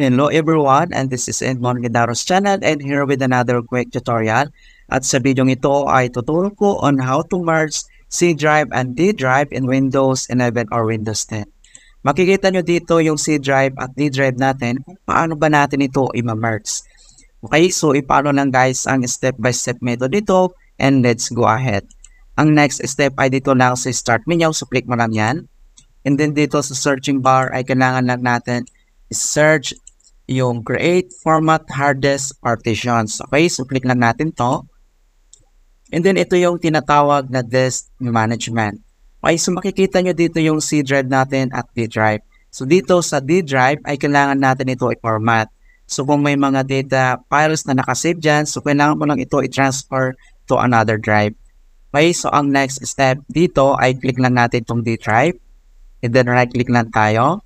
Hello everyone and this is Edmond Gendaro's channel and here with another quick tutorial. At sa video ito ay tuturo ko on how to merge C drive and D drive in Windows 11 or Windows 10. Makikita nyo dito yung C drive at D drive natin kung paano ba natin ito i-merge. Okay, so ipano lang guys ang step-by-step -step method dito and let's go ahead. Ang next step ay dito lang sa start menu, so click mo lang yan. And then dito sa searching bar ay kailangan lang natin search yung create format hardest partitions. Okay, so click lang natin to. And then ito yung tinatawag na disk management. Okay, so makikita nyo dito yung C drive natin at D drive. So dito sa D drive ay kailangan natin ito i-format. So kung may mga data files na nakasave dyan, so kailangan mo lang ito i-transfer to another drive. Okay, so ang next step dito ay click lang natin itong D drive. And then right click lang tayo.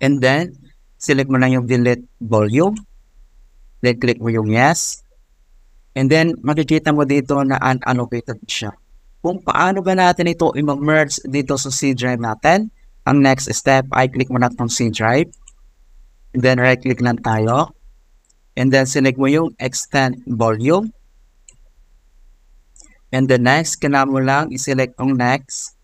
And then, select mo na yung delete volume. Then, click mo yung yes. And then, makikita mo dito na unallocated siya. Kung paano ba natin ito i-merge dito sa C drive natin, ang next step ay click mo na itong C drive. And then, right-click lang tayo. And then, select mo yung extend volume. And the next, kailangan mo lang i-select ang next.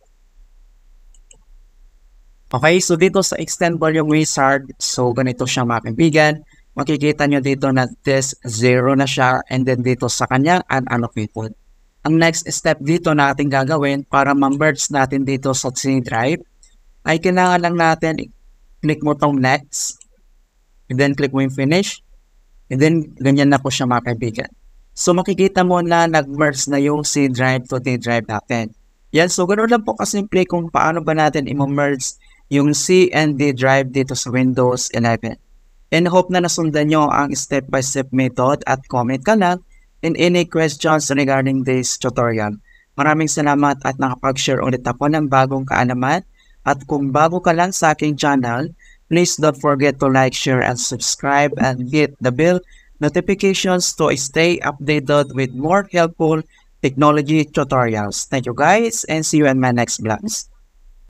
Okay, so dito sa extend volume wizard, so ganito siya mga kaibigan. Makikita nyo dito na this 0 na siya and then dito sa kanya kanyang unallocated. Ang next step dito na ating gagawin para ma-merge natin dito sa C drive ay kailangan lang natin click mo tong next and then click mo yung finish and then ganyan na po siya mga kaibigan. So makikita mo na nag-merge na yung C drive to D drive natin. Yan, so ganoon lang po kasimple kung paano ba natin i-merge yung C and D drive dito sa Windows 11. And hope na nasundan nyo ang step-by-step method at comment ka lang in any questions regarding this tutorial. Maraming salamat at nakapag-share ulit ako ng bagong kaalaman. At kung bago ka lang sa aking channel, please don't forget to like, share, and subscribe and hit the bell notifications to stay updated with more helpful technology tutorials. Thank you guys and see you in my next vlogs.